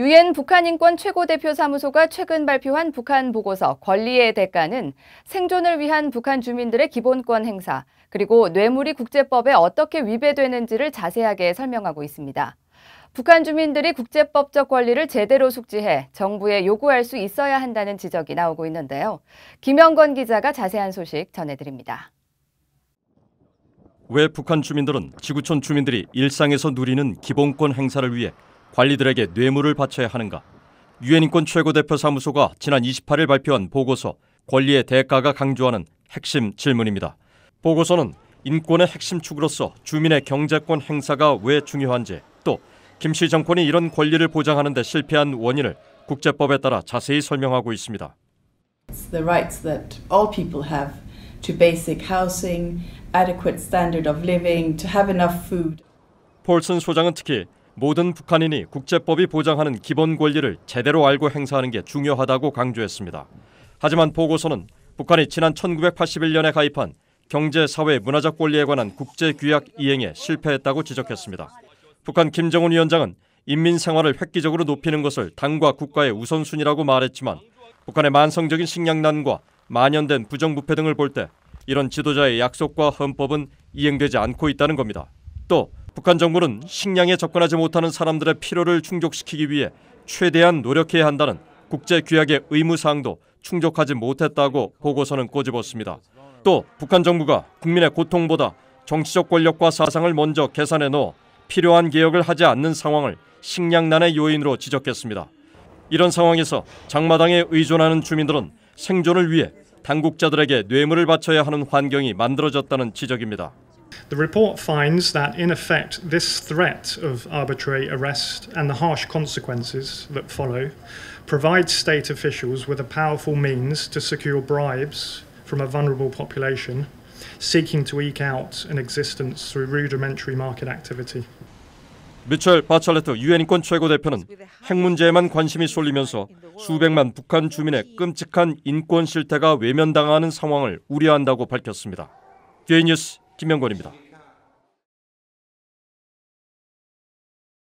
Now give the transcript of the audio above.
유엔 북한인권 최고대표 사무소가 최근 발표한 북한 보고서 권리의 대가는 생존을 위한 북한 주민들의 기본권 행사 그리고 뇌물이 국제법에 어떻게 위배되는지를 자세하게 설명하고 있습니다. 북한 주민들이 국제법적 권리를 제대로 숙지해 정부에 요구할 수 있어야 한다는 지적이 나오고 있는데요. 김영건 기자가 자세한 소식 전해드립니다. 왜 북한 주민들은 지구촌 주민들이 일상에서 누리는 기본권 행사를 위해 관리들에게 뇌물을 바쳐야 하는가? 유엔인권 최고대표 사무소가 지난 28일 발표한 보고서 권리의 대가가 강조하는 핵심 질문입니다. 보고서는 인권의 핵심 축으로서 주민의 경제권 행사가 왜 중요한지 또 김씨 정권이 이런 권리를 보장하는 데 실패한 원인을 국제법에 따라 자세히 설명하고 있습니다. The rights that all people have to basic housing, adequate standard of living, to have enough food. 폴슨 소장은 특히 모든 북한인이 국제법이 보장하는 기본 권리를 제대로 알고 행사하는 게 중요하다고 강조했습니다. 하지만 보고서는 북한이 지난 1981년에 가입한 경제, 사회, 문화적 권리에 관한 국제 규약 이행에 실패했다고 지적했습니다. 북한 김정은 위원장은 인민 생활을 획기적으로 높이는 것을 당과 국가의 우선순위라고 말했지만 북한의 만성적인 식량난과 만연된 부정부패 등을 볼 때 이런 지도자의 약속과 헌법은 이행되지 않고 있다는 겁니다. 또 북한 정부는 식량에 접근하지 못하는 사람들의 필요를 충족시키기 위해 최대한 노력해야 한다는 국제 규약의 의무 사항도 충족하지 못했다고 보고서는 꼬집었습니다. 또 북한 정부가 국민의 고통보다 정치적 권력과 사상을 먼저 계산해 넣어 필요한 개혁을 하지 않는 상황을 식량난의 요인으로 지적했습니다. 이런 상황에서 장마당에 의존하는 주민들은 생존을 위해 당국자들에게 뇌물을 바쳐야 하는 환경이 만들어졌다는 지적입니다. The report finds that, in effect, this threat of arbitrary arrest and the harsh consequences that follow provides state officials with a powerful means to secure bribes from a vulnerable population seeking to eke out an existence through rudimentary market activity. 미첼 바찰레트 유엔인권 최고대표는 핵 문제에만 관심이 쏠리면서 수백만 북한 주민의 끔찍한 인권 실태가 외면당하는 상황을 우려한다고 밝혔습니다. j 뉴스 김명권입니다.